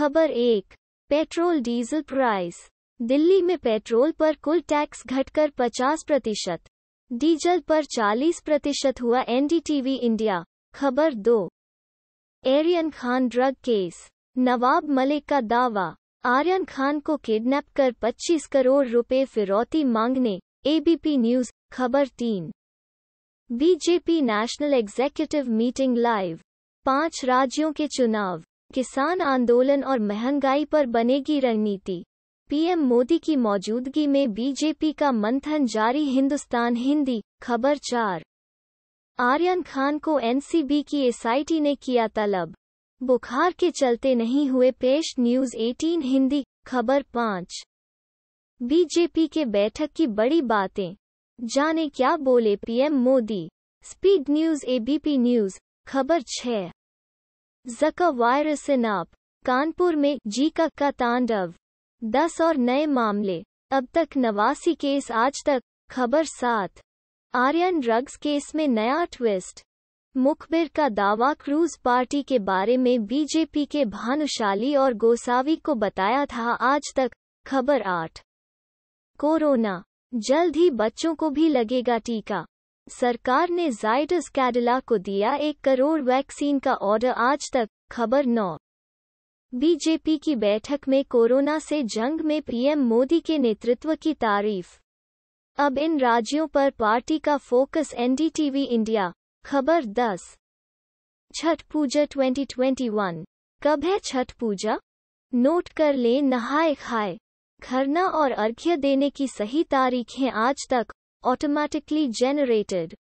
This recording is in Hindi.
खबर एक पेट्रोल डीजल प्राइस दिल्ली में पेट्रोल पर कुल टैक्स घटकर 50 प्रतिशत डीजल पर 40 प्रतिशत हुआ एनडीटीवी इंडिया खबर दो एरियन खान ड्रग केस नवाब मलिक का दावा आर्यन खान को किडनैप कर 25 करोड़ रुपए फिरौती मांगने एबीपी न्यूज खबर तीन BJP national executive meeting live पांच राज्यों के चुनाव किसान आंदोलन और महंगाई पर बनेगी रणनीति पीएम मोदी की मौजूदगी में बीजेपी का मंथन जारी हिंदुस्तान हिंदी खबर चार आर्यन खान को एनसीबी की एसआईटी ने किया तलब बुखार के चलते नहीं हुए पेश न्यूज 18 हिंदी खबर पाँच बीजेपी के बैठक की बड़ी बातें जाने क्या बोले PM Modi speed news ABP news खबर छः जका वायरस इन आप कानपुर में जीका का तांडव दस और नए मामले अब तक नवासी केस आज तक खबर सात आर्यन ड्रग्स केस में नया ट्विस्ट मुखबिर का दावा क्रूज पार्टी के बारे में बीजेपी के भानुशाली और गोसावी को बताया था आज तक खबर आठ कोरोना जल्द ही बच्चों को भी लगेगा टीका सरकार ने जाइडस कैडिला को दिया एक करोड़ वैक्सीन का ऑर्डर आज तक खबर नौ बीजेपी की बैठक में कोरोना से जंग में पीएम मोदी के नेतृत्व की तारीफ अब इन राज्यों पर पार्टी का फोकस एनडीटीवी इंडिया खबर दस छठ पूजा 2021 कब है छठ पूजा नोट कर लें नहाए खाए खरना और अर्घ्य देने की सही तारीखें आज तक automatically generated